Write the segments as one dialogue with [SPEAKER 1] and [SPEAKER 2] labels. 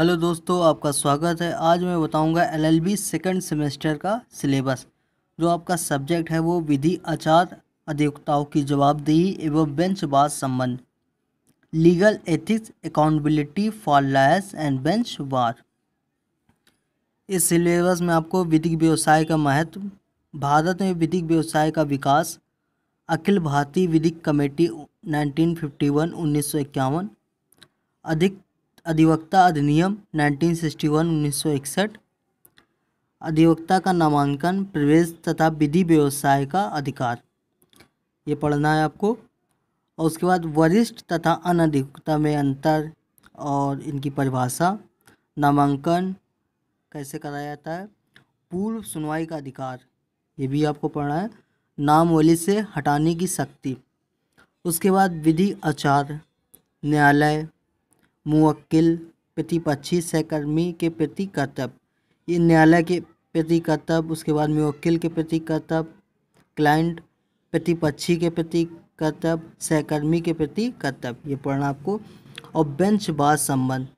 [SPEAKER 1] hello दोस्तों आपका स्वागत है आज मैं बताऊंगा एलएलबी सेकंड सेमेस्टर का सिलेबस जो आपका सब्जेक्ट है वो विधि आचार अधिवक्ताओं की जवाबदेही एवं बेंच बेंचबाज संबंध legal ethics accountability for lawyers and bench bar इस सिलेबस में आपको विधिक व्यवसाय का महत्व भारत में विधिक व्यवसाय का विकास अखिल भारतीय विधिक कमेटी 1951 1951 अधिक अधिवक्ता अधिनियम 1961 1961 अधिवक्ता का नामांकन प्रवेश तथा विधि व्यवसाय का अधिकार ये पढ़ना है आपको और उसके बाद वरिष्ठ तथा अनधिवक्ता में अंतर और इनकी परिभाषा नामांकन कैसे कराया जाता है पूर्व सुनवाई का अधिकार ये भी आपको पढ़ना है नामवली से हटाने की शक्ति उसके बाद विधि आचार न्यायालय मुवक्किल प्रतिपक्षी सहकर्मी के प्रति कर्तव्य ये न्यायालय के प्रति कर्तव्य उसके बाद मुवक्किल के प्रति कर्तव्य क्लाइंट प्रतिपक्षी के प्रति कर्तव्य सहकर्मी के प्रति कर्तव्य ये पढ़ना आपको और बेंच बार संबंध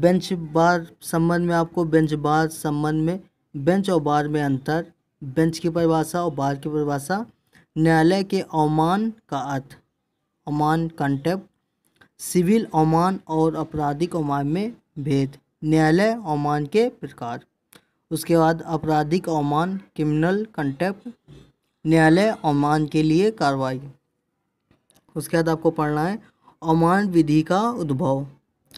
[SPEAKER 1] बेंच बार संबंध में आपको बेंच बार संबंध में बेंच और बार में अंतर बेंच की परिभाषा और बार की परिभाषा न्यायालय के अवमान का अर्थ अमान कंटेप सिविल ओमान और आपराधिक ओमान में भेद न्यायालय ओमान के प्रकार उसके बाद आपराधिक ओमान क्रिमिनल कंटेप्ट न्यायालय ओमान के लिए कार्रवाई उसके बाद आपको पढ़ना है ओमान विधि का उद्भव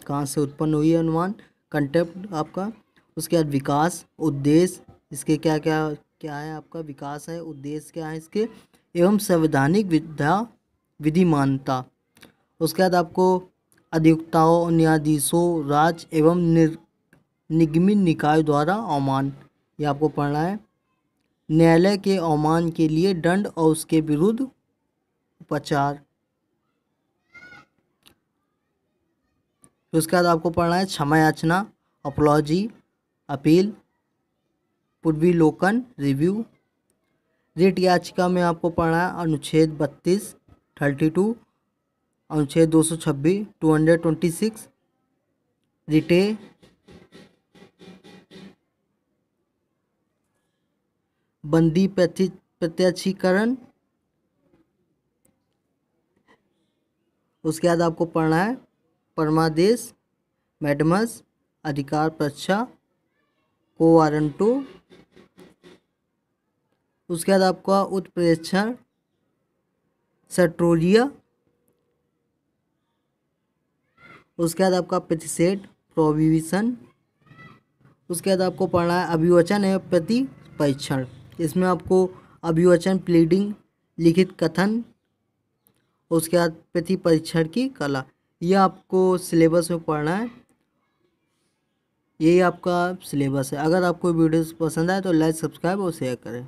[SPEAKER 1] कहाँ से उत्पन्न हुई है अनुमान कंटेप्ट आपका उसके बाद विकास उद्देश्य इसके क्या क्या क्या है आपका विकास है उद्देश्य क्या है इसके एवं संवैधानिक विधा विधि मान्यता उसके बाद आपको अधिवक्ताओं न्यायाधीशों राज एवं निगमी निकाय द्वारा अवमान ये आपको पढ़ना है न्यायालय के अवमान के लिए दंड और उसके विरुद्ध उपचार उसके बाद आपको पढ़ना है क्षमा याचना अपलॉजी अपील पूर्वीलोकन रिव्यू रिट याचिका में आपको पढ़ना है अनुच्छेद बत्तीस थर्टी टू अनुच्छेद दो सौ छब्बीस टू हंड्रेड ट्वेंटी सिक्स रिटे बंदी प्रत्यक्षीकरण उसके बाद आपको पढ़ना है परमादेश मैडमस अधिकार परीक्षा को वारंटो उसके बाद आपका उत्प्रेक्षण सेट्रोलिया उसके बाद आपका प्रतिषेध प्रोविविशन उसके बाद आपको पढ़ना है अभिवचन है प्रति परीक्षण इसमें आपको अभिवचन प्लीडिंग लिखित कथन उसके बाद प्रति परीक्षण की कला यह आपको सिलेबस में पढ़ना है यही आपका सिलेबस है अगर आपको वीडियोस पसंद आए तो लाइक सब्सक्राइब और शेयर करें